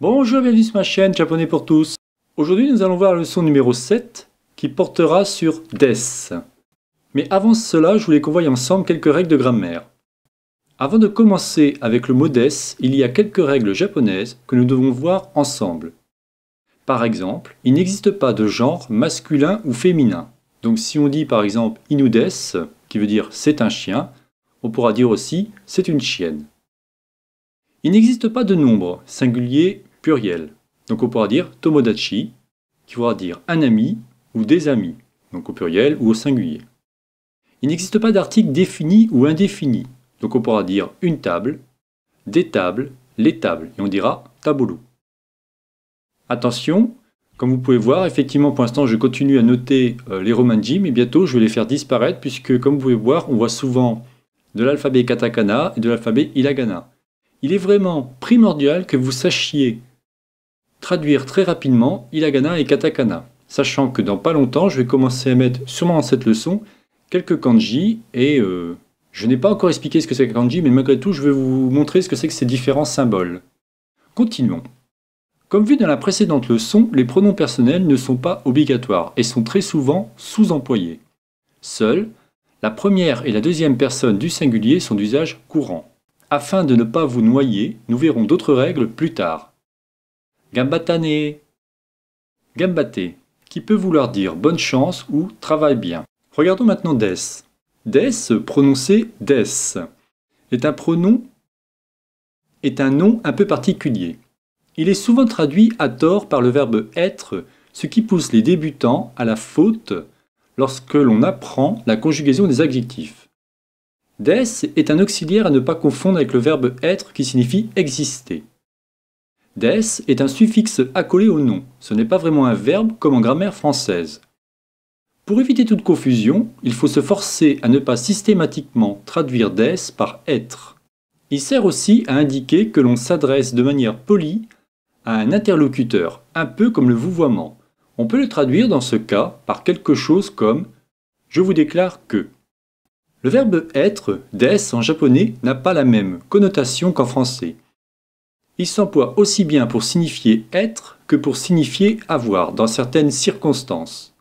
Bonjour, bienvenue sur ma chaîne Japonais pour tous. Aujourd'hui, nous allons voir la leçon numéro 7 qui portera sur des. Mais avant cela, je voulais qu'on voie ensemble quelques règles de grammaire. Avant de commencer avec le mot des, il y a quelques règles japonaises que nous devons voir ensemble. Par exemple, il n'existe pas de genre masculin ou féminin. Donc si on dit par exemple inudes, qui veut dire c'est un chien, on pourra dire aussi c'est une chienne. Il n'existe pas de nombre, singulier pluriel. Donc on pourra dire tomodachi, qui pourra dire un ami ou des amis, donc au pluriel ou au singulier. Il n'existe pas d'article défini ou indéfini, donc on pourra dire une table, des tables, les tables, et on dira taburu. Attention, comme vous pouvez voir, effectivement pour l'instant je continue à noter euh, les romanji, mais bientôt je vais les faire disparaître, puisque comme vous pouvez voir, on voit souvent de l'alphabet katakana et de l'alphabet hiragana. Il est vraiment primordial que vous sachiez traduire très rapidement hiragana et katakana, sachant que dans pas longtemps, je vais commencer à mettre, sûrement dans cette leçon, quelques kanji, et euh, je n'ai pas encore expliqué ce que c'est que kanji, mais malgré tout, je vais vous montrer ce que c'est que ces différents symboles. Continuons. Comme vu dans la précédente leçon, les pronoms personnels ne sont pas obligatoires et sont très souvent sous-employés. Seuls, la première et la deuxième personne du singulier sont d'usage courant. Afin de ne pas vous noyer, nous verrons d'autres règles plus tard. Gambatane Gambaté, qui peut vouloir dire bonne chance ou travaille bien. Regardons maintenant des. Des, prononcé des, est un pronom, est un nom un peu particulier. Il est souvent traduit à tort par le verbe être, ce qui pousse les débutants à la faute lorsque l'on apprend la conjugaison des adjectifs. Des est un auxiliaire à ne pas confondre avec le verbe être qui signifie exister. Des est un suffixe accolé au nom, ce n'est pas vraiment un verbe comme en grammaire française. Pour éviter toute confusion, il faut se forcer à ne pas systématiquement traduire des par être. Il sert aussi à indiquer que l'on s'adresse de manière polie à un interlocuteur, un peu comme le vouvoiement. On peut le traduire dans ce cas par quelque chose comme je vous déclare que. Le verbe être, des en japonais, n'a pas la même connotation qu'en français. Il s'emploie aussi bien pour signifier être que pour signifier avoir dans certaines circonstances.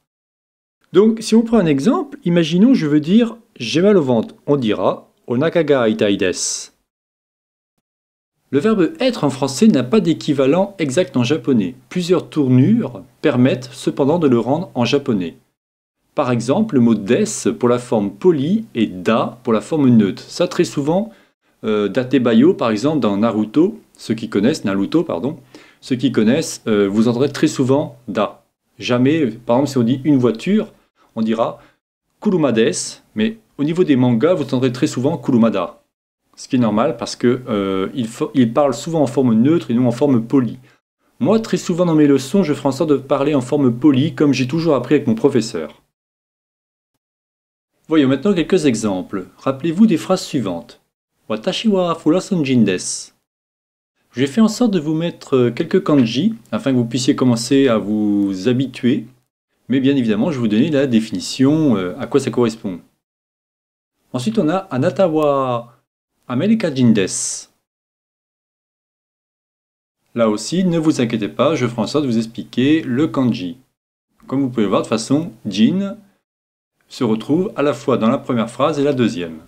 Donc si on prend un exemple, imaginons je veux dire j'ai mal au ventre, on dira onakaga itai des. Le verbe être en français n'a pas d'équivalent exact en japonais. Plusieurs tournures permettent cependant de le rendre en japonais. Par exemple, le mot des pour la forme polie et da pour la forme neutre. Ça très souvent, euh, d'Atebayo, par exemple, dans Naruto, ceux qui connaissent Naruto, pardon, ceux qui connaissent, euh, vous entendrez très souvent da. Jamais, par exemple, si on dit une voiture, on dira Kurumades, mais au niveau des mangas, vous entendrez très souvent Kurumada. Ce qui est normal parce que euh, parlent souvent en forme neutre et non en forme polie. Moi, très souvent dans mes leçons, je ferai en sorte de parler en forme polie, comme j'ai toujours appris avec mon professeur. Voyons maintenant quelques exemples. Rappelez-vous des phrases suivantes. J'ai fait en sorte de vous mettre quelques kanji afin que vous puissiez commencer à vous habituer, mais bien évidemment, je vais vous donner la définition euh, à quoi ça correspond. Ensuite, on a Anatawa Jindes. Là aussi, ne vous inquiétez pas, je ferai en sorte de vous expliquer le kanji. Comme vous pouvez le voir, de façon, Jin se retrouve à la fois dans la première phrase et la deuxième.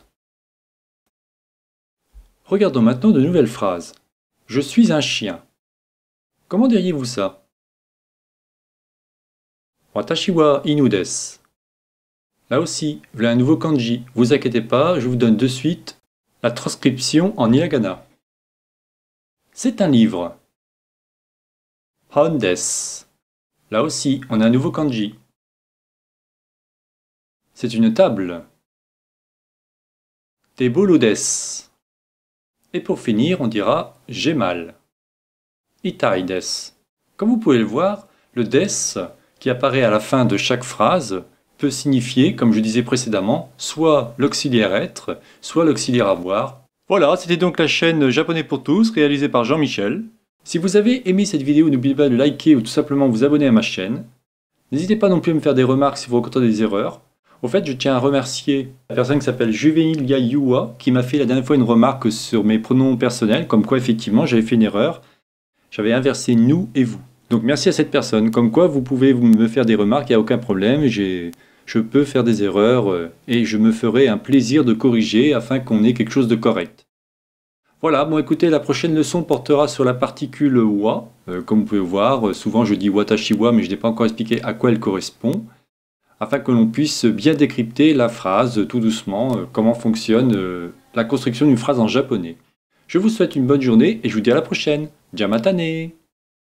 Regardons maintenant de nouvelles phrases. Je suis un chien. Comment diriez-vous ça Watashiwa wa Là aussi, voilà un nouveau kanji. Vous inquiétez pas, je vous donne de suite la transcription en hiragana. C'est un livre. Hondes. Là aussi, on a un nouveau kanji. C'est une table. Et pour finir, on dira j'ai mal. Itai Comme vous pouvez le voir, le des qui apparaît à la fin de chaque phrase peut signifier, comme je disais précédemment, soit l'auxiliaire être, soit l'auxiliaire avoir. Voilà, c'était donc la chaîne Japonais pour tous, réalisée par Jean-Michel. Si vous avez aimé cette vidéo, n'oubliez pas de liker ou tout simplement vous abonner à ma chaîne. N'hésitez pas non plus à me faire des remarques si vous rencontrez des erreurs. Au fait, je tiens à remercier la personne qui s'appelle Juvenilia Yuwa, qui m'a fait la dernière fois une remarque sur mes pronoms personnels, comme quoi effectivement j'avais fait une erreur. J'avais inversé nous et vous. Donc merci à cette personne, comme quoi vous pouvez me faire des remarques, il n'y a aucun problème, je peux faire des erreurs euh, et je me ferai un plaisir de corriger afin qu'on ait quelque chose de correct. Voilà, bon écoutez, la prochaine leçon portera sur la particule wa. Euh, comme vous pouvez voir, euh, souvent je dis wa », mais je n'ai pas encore expliqué à quoi elle correspond afin que l'on puisse bien décrypter la phrase tout doucement, euh, comment fonctionne euh, la construction d'une phrase en japonais. Je vous souhaite une bonne journée et je vous dis à la prochaine. Jamatane